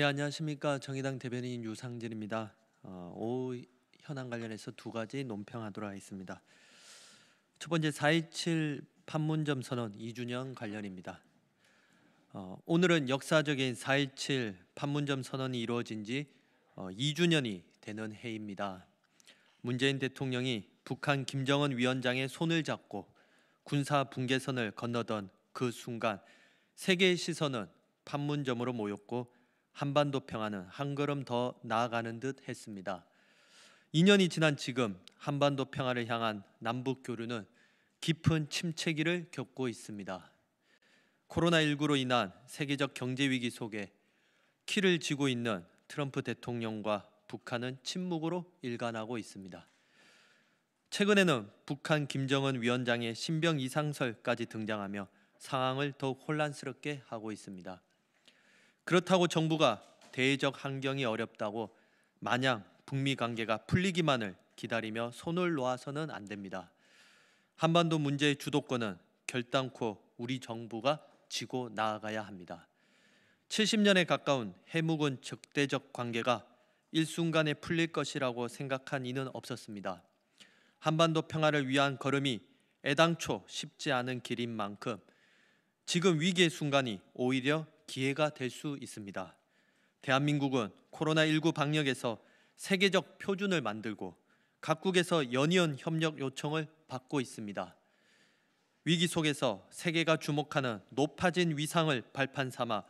네 안녕하십니까 정의당 대변인 유상진입니다. 어, 오후 현안 관련해서 두 가지 논평하도록 하겠습니다. 첫 번째 4.27 판문점 선언 2주년 관련입니다. 어, 오늘은 역사적인 4.27 판문점 선언이 이루어진 지 어, 2주년이 되는 해입니다. 문재인 대통령이 북한 김정은 위원장의 손을 잡고 군사 붕괴선을 건너던 그 순간 세계의 시선은 판문점으로 모였고 한반도 평화는 한 걸음 더 나아가는 듯 했습니다. 2년이 지난 지금 한반도 평화를 향한 남북 교류는 깊은 침체기를 겪고 있습니다. 코로나19로 인한 세계적 경제 위기 속에 키를 쥐고 있는 트럼프 대통령과 북한은 침묵으로 일관하고 있습니다. 최근에는 북한 김정은 위원장의 신병 이상설까지 등장하며 상황을 더욱 혼란스럽게 하고 있습니다. 그렇다고 정부가 대외적 환경이 어렵다고 마냥 북미 관계가 풀리기만을 기다리며 손을 놓아서는 안 됩니다. 한반도 문제의 주도권은 결단코 우리 정부가 지고 나아가야 합니다. 70년에 가까운 해묵은 적대적 관계가 일순간에 풀릴 것이라고 생각한 이는 없었습니다. 한반도 평화를 위한 걸음이 애당초 쉽지 않은 길인 만큼 지금 위기의 순간이 오히려 기회가 될 수 있습니다. 대한민국은 코로나19 방역에서 세계적 표준을 만들고 각국에서 연이은 협력 요청을 받고 있습니다. 위기 속에서 세계가 주목하는 높아진 위상을 발판 삼아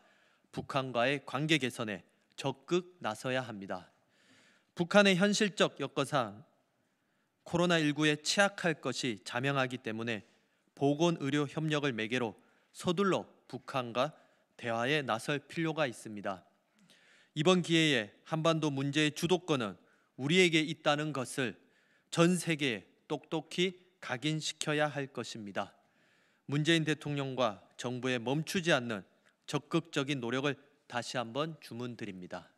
북한과의 관계 개선에 적극 나서야 합니다. 북한의 현실적 여건상 코로나19에 취약할 것이 자명하기 때문에 보건의료 협력을 매개로 서둘러 북한과 대화에 나설 필요가 있습니다. 이번 기회에 한반도 문제의 주도권은 우리에게 있다는 것을 전 세계에 똑똑히 각인시켜야 할 것입니다. 문재인 대통령과 정부의 멈추지 않는 적극적인 노력을 다시 한번 주문드립니다.